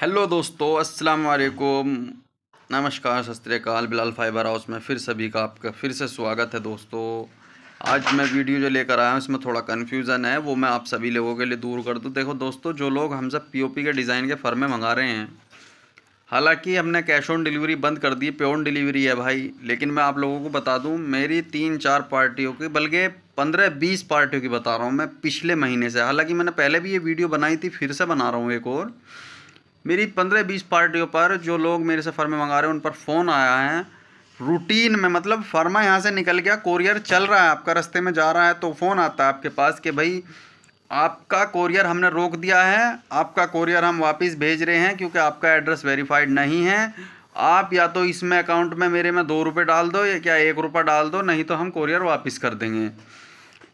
hello दोस्तों अस्सलाम वालेकुम नमस्कार सस्त्रकाल बिलाल फाइबर हाउस में फिर सभी का आपका फिर से स्वागत है दोस्तों आज मैं वीडियो जो लेकर आया हूँ इसमें थोड़ा कन्फ्यूज़न है वो मैं आप सभी लोगों के लिए दूर कर दूँ देखो दोस्तों जो लोग हम सब पीओपी के डिज़ाइन के फर्मे मंगा रहे हैं हालांकि हमने कैश ऑन डिलीवरी बंद कर दी पे ऑन डिलीवरी है भाई लेकिन मैं आप लोगों को बता दूँ मेरी तीन चार पार्टियों की बल्कि पंद्रह बीस पार्टियों की बता रहा हूँ मैं पिछले महीने से हालाँकि मैंने पहले भी ये वीडियो बनाई थी फिर से बना रहा हूँ एक और मेरी पंद्रह बीस पार्टियों पर जो लोग मेरे से फर्में मंगा रहे हैं उन पर फ़ोन आया है रूटीन में मतलब फर्मा यहाँ से निकल गया कोरियर चल रहा है आपका रास्ते में जा रहा है तो फ़ोन आता है आपके पास कि भाई आपका कोरियर हमने रोक दिया है आपका कोरियर हम वापस भेज रहे हैं क्योंकि आपका एड्रेस वेरीफाइड नहीं है आप या तो इसमें अकाउंट में मेरे में दो रुपये डाल दो या क्या एक रुपये डाल दो नहीं तो हम कोरियर वापस कर देंगे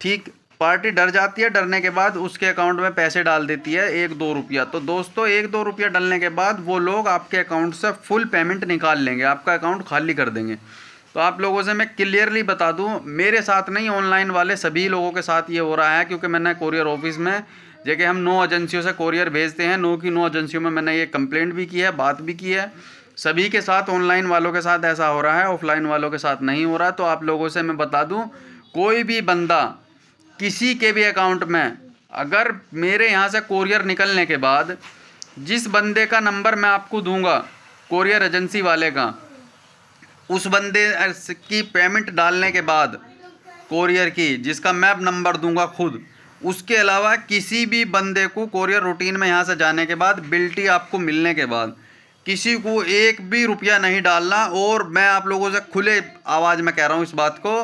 ठीक पार्टी डर जाती है डरने के बाद उसके अकाउंट में पैसे डाल देती है एक दो रुपया तो दोस्तों एक दो रुपया डालने के बाद वो लोग आपके अकाउंट से फुल पेमेंट निकाल लेंगे आपका अकाउंट खाली कर देंगे तो आप लोगों से मैं क्लियरली बता दूं मेरे साथ नहीं ऑनलाइन वाले सभी लोगों के साथ ये हो रहा है क्योंकि मैंने कोरियर ऑफिस में जैसे हम नौ एजेंसियों से कोरियर भेजते हैं नौ की नौ एजेंसियों में मैंने ये कंप्लेंट भी की है बात भी की है सभी के साथ ऑनलाइन वालों के साथ ऐसा हो रहा है ऑफलाइन वालों के साथ नहीं हो रहा तो आप लोगों से मैं बता दूँ कोई भी बंदा किसी के भी अकाउंट में अगर मेरे यहाँ से कोरियर निकलने के बाद जिस बंदे का नंबर मैं आपको दूंगा कोरियर एजेंसी वाले का उस बंदे की पेमेंट डालने के बाद कोरियर की जिसका मैं नंबर दूंगा खुद उसके अलावा किसी भी बंदे को कोरियर रूटीन में यहाँ से जाने के बाद बिल्टी आपको मिलने के बाद किसी को एक भी रुपया नहीं डालना और मैं आप लोगों से खुले आवाज़ में कह रहा हूँ इस बात को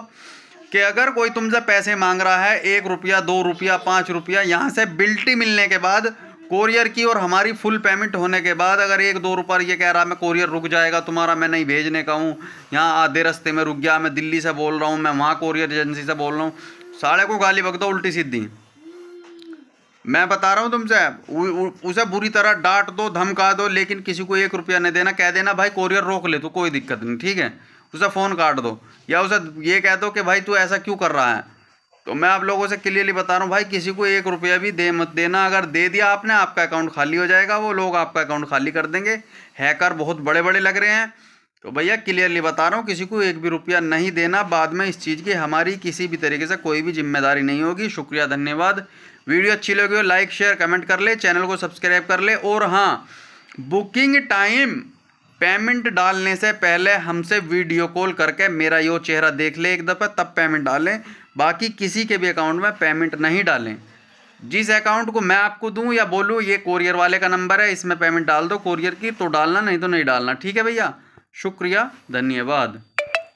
कि अगर कोई तुमसे पैसे मांग रहा है एक रुपया दो रुपया पाँच रुपया यहाँ से बिल्टी मिलने के बाद कोरियर की और हमारी फुल पेमेंट होने के बाद अगर एक दो रुपये ये कह रहा मैं कोरियर रुक जाएगा तुम्हारा मैं नहीं भेजने का हूँ यहाँ आधे रास्ते में रुक गया मैं दिल्ली से बोल रहा हूँ मैं वहाँ कोरियर एजेंसी से बोल रहा हूँ साढ़े को गाली बक दो उल्टी सीधी मैं बता रहा हूँ तुमसे उसे बुरी तरह डांट दो धमका दो लेकिन किसी को एक रुपया नहीं देना कह देना भाई कोरियर रोक ले तो कोई दिक्कत नहीं ठीक है उसे फ़ोन काट दो या उसे ये कह दो कि भाई तू ऐसा क्यों कर रहा है तो मैं आप लोगों से क्लियरली बता रहा हूँ भाई किसी को एक रुपया भी दे मत देना अगर दे दिया आपने आपका अकाउंट खाली हो जाएगा वो लोग आपका अकाउंट खाली कर देंगे हैकर बहुत बड़े बड़े लग रहे हैं तो भैया क्लियरली बता रहा हूँ किसी को एक भी रुपया नहीं देना बाद में इस चीज़ की हमारी किसी भी तरीके से कोई भी जिम्मेदारी नहीं होगी शुक्रिया धन्यवाद वीडियो अच्छी लगी हो लाइक शेयर कमेंट कर ले चैनल को सब्सक्राइब कर ले और हाँ बुकिंग टाइम पेमेंट डालने से पहले हमसे वीडियो कॉल करके मेरा यो चेहरा देख ले एक दफ़ा तब पेमेंट डालें बाकी किसी के भी अकाउंट में पेमेंट नहीं डालें जिस अकाउंट को मैं आपको दूं या बोलूं ये कोरियर वाले का नंबर है इसमें पेमेंट डाल दो कोरियर की तो डालना नहीं तो नहीं डालना ठीक है भैया शुक्रिया धन्यवाद